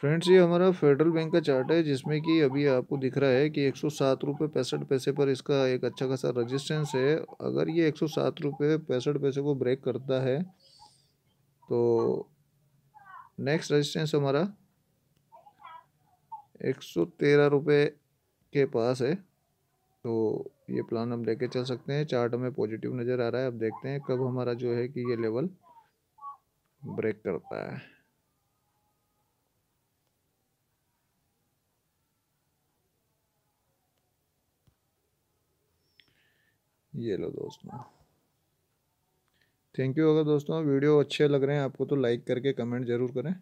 friends ये हमारा federal bank का चार्ट है जिसमें कि अभी आपको दिख रहा है कि एक सौ सात रुपये पैंसठ पैसे पर इसका एक अच्छा खासा रजिस्टेंस है अगर ये एक सौ सात रुपये पैंसठ पैसे को ब्रेक करता है तो नेक्स्ट रजिस्टेंस हमारा एक सौ तेरह रुपये के पास है तो ये प्लान हम लेके चल सकते हैं चार्ट हमें पॉजिटिव नज़र आ रहा है अब देखते हैं कब हमारा जो है कि ये लेवल ब्रेक करता है ये लो दोस्तों थैंक यू अगर दोस्तों वीडियो अच्छे लग रहे हैं आपको तो लाइक करके कमेंट ज़रूर करें